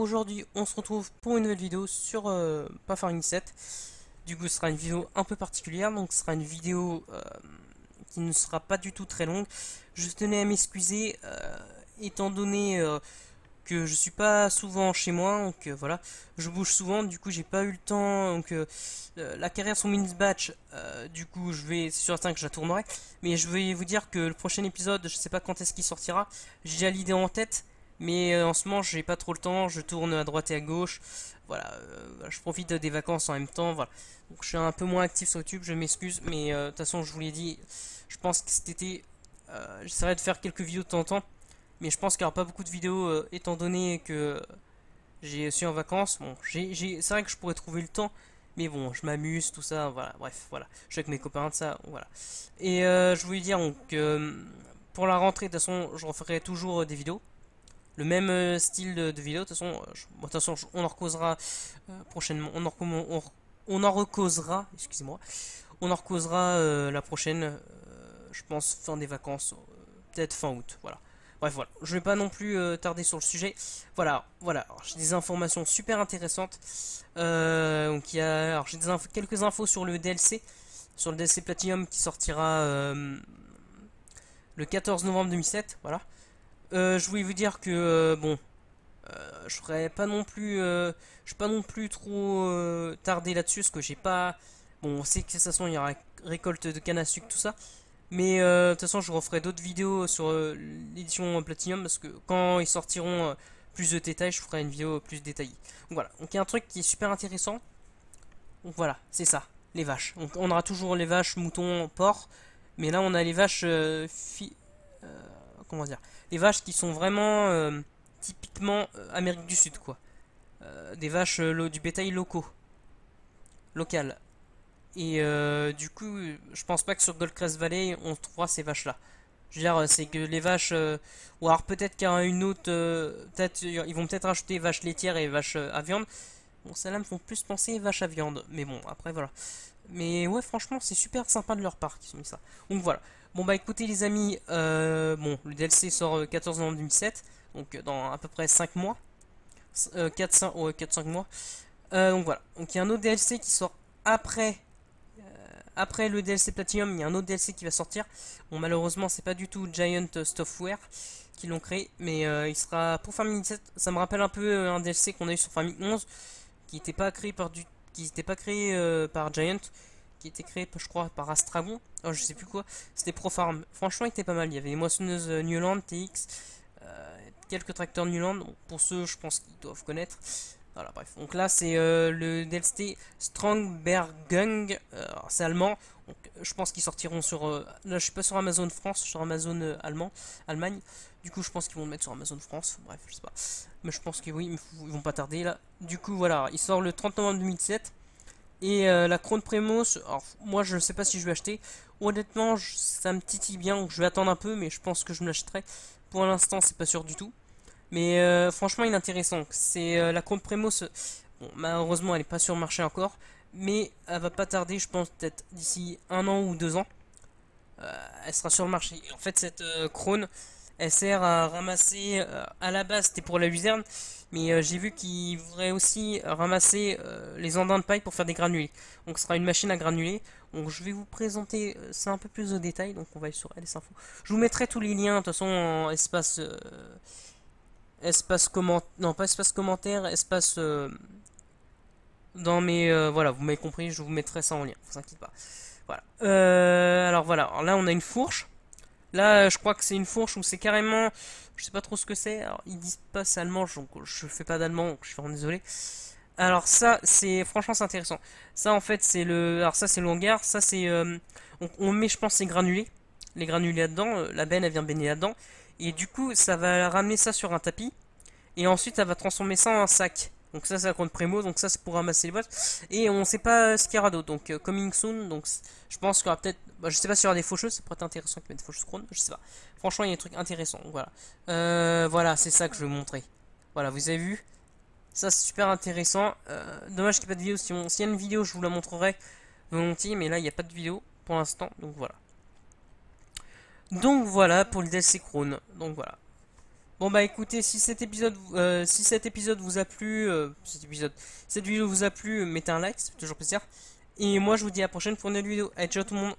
aujourd'hui on se retrouve pour une nouvelle vidéo sur euh, Pathfinder 7. Du coup ce sera une vidéo un peu particulière, donc ce sera une vidéo euh, qui ne sera pas du tout très longue. Je tenais à m'excuser, euh, étant donné que je suis pas souvent chez moi, donc voilà, je bouge souvent, du coup j'ai pas eu le temps, donc la carrière sur Minis Batch, du coup je vais, c'est certain que je la tournerai, mais je vais vous dire que le prochain épisode, je sais pas quand est-ce qu'il sortira, j'ai l'idée en tête, mais euh, en ce moment, j'ai pas trop le temps, je tourne à droite et à gauche. Euh, voilà, je profite des vacances en même temps. Voilà. Donc je suis un peu moins actif sur YouTube, je m'excuse, mais euh, de toute façon, je vous l'ai dit, je pense que cet été, j'essaierai de faire quelques vidéos de temps en temps. Mais je pense qu'il n'y aura pas beaucoup de vidéos, étant donné que j'ai suis en vacances. Bon, c'est vrai que je pourrais trouver le temps, mais bon, je m'amuse, tout ça, voilà, bref, voilà. Je suis avec mes copains de ça, voilà. Et je voulais dire, donc, pour la rentrée, de toute façon, je referai toujours des vidéos le même euh, style de, vidéo. De toute façon, euh, on en recausera euh, prochainement. On en, on, recausera, excusez-moi. On en recausera la prochaine, je pense, fin des vacances, peut-être fin août. Voilà. Bref, voilà. Je vais pas non plus tarder sur le sujet. Voilà, voilà. J'ai des informations super intéressantes. donc, il y a. Alors, j'ai quelques infos sur le DLC. Sur le DLC Platinum qui sortira le 14 novembre 2007. Voilà. Euh, je voulais vous dire que euh, bon, euh, je ferai pas non plus, je pas non plus trop tarder là-dessus parce que j'ai pas. Bon, on sait que de toute façon il y aura récolte de canne à sucre tout ça, mais de toute façon je referai d'autres vidéos sur l'édition Platinum parce que quand ils sortiront plus de détails, je ferai une vidéo plus détaillée. Donc, voilà, donc il y a un truc qui est super intéressant. Donc voilà, c'est ça, les vaches. Donc on aura toujours les vaches, moutons, porcs, mais là on a les vaches. Fi comment dire, les vaches qui sont vraiment euh, typiquement euh, Amérique du Sud, quoi. Euh, des vaches du bétail locaux, local. Et du coup, je pense pas que sur Goldcrest Valley, on trouvera ces vaches-là. Je veux dire, c'est que les vaches, ou alors peut-être qu'il y a une autre, ils vont peut-être acheter vaches laitières et vaches à viande, Bon, ça là me font plus penser vache à viande. Mais bon, après, voilà. Mais ouais, franchement, c'est super sympa de leur part qu'ils ont mis ça. Donc voilà. Bon, bah écoutez, les amis, euh, bon, le DLC sort 14 euh, novembre 2007. Donc euh, dans à peu près 5 mois. 4-5 mois. Euh, donc voilà. Donc il y a un autre DLC qui sort après. Après le DLC Platinum, il y a un autre DLC qui va sortir. Bon, malheureusement, c'est pas du tout Giant Software qui l'ont créé, mais il sera pour Family 7. Ça me rappelle un peu un DLC qu'on a eu sur Family 11, qui n'était pas créé par du qui n'était pas créé euh, par Giant qui était créé je crois par Astragon oh, je sais plus quoi c'était Profarm franchement il était pas mal il y avait les moissonneuses euh, Newland TX euh, quelques tracteurs Newland pour ceux je pense qu'ils doivent connaître voilà, bref. Donc là, c'est euh, le DLC Strongbergung, euh, c'est allemand. Euh, je pense qu'ils sortiront sur... là, je suis pas sur Amazon France, sur Amazon allemand, Allemagne. Du coup, je pense qu'ils vont le mettre sur Amazon France. Bref, je sais pas. Mais je pense que oui, ils vont pas tarder, là. Du coup, voilà, il sort le 30 novembre 2007. Et la Krone Premos, moi, je sais pas si je vais acheter. Honnêtement, ça me titille bien, donc je vais attendre un peu, mais je pense que je me l'achèterai. Pour l'instant, c'est pas sûr du tout. Mais euh, franchement, il est intéressant. C'est euh, la compte Primo. Bon, malheureusement, elle n'est pas sur le marché encore. Mais elle va pas tarder, je pense, peut-être d'ici un an ou deux ans. Euh, elle sera sur le marché. en fait, cette crone, elle sert à ramasser. à la base, c'était pour la luzerne. Mais j'ai vu qu'il voudrait aussi ramasser les andins de paille pour faire des granulés. Donc, ce sera une machine à granuler. Donc, je vais vous présenter ça un peu plus au détail. Donc, on va aller sur les infos. Je vous mettrai tous les liens, de toute façon, en espace espace comment non pas espace commentaire espace euh, dans mes euh, voilà vous m'avez compris je vous mettrai ça en lien vous inquiétez pas voilà euh, alors voilà là on a une fourche là je crois que c'est une fourche ou c'est carrément je sais pas trop ce que c'est alors ils disent pas ça allemand donc je fais pas d'allemand je suis vraiment désolé alors ça c'est franchement c'est intéressant ça en fait c'est le alors ça c'est le ça c'est on, met je pense les granulés les granulés là dedans la benne elle vient baigner là dedans et du coup, ça va ramener ça sur un tapis. Et ensuite, ça va transformer ça en un sac. Donc ça, c'est compte Primo, donc ça, c'est pour ramasser les boîtes. Et on sait pas euh, ce qu'il y aura d'autre. Donc, euh, coming soon, donc je pense qu'il y aura peut-être... Bah, je sais pas s'il y aura des faucheuses, ça pourrait être intéressant ait des faucheuses chrones, je sais pas. Franchement, il y a des trucs intéressants, voilà. Euh, voilà, c'est ça que je vais vous montrer. Voilà, vous avez vu Ça, c'est super intéressant. Euh, dommage qu'il n'y ait pas de vidéo. Si on... y a une vidéo, je vous la montrerai volontiers, mais là, il n'y a pas de vidéo pour l'instant, donc voilà. Donc voilà pour le DLC Crown. Donc voilà. Bon bah écoutez, si cet épisode, euh, si cet épisode vous a plu, euh, cet épisode, cette vidéo vous a plu, mettez un like, c'est toujours plaisir. Et moi je vous dis à la prochaine pour une nouvelle vidéo. Allez, ciao tout le monde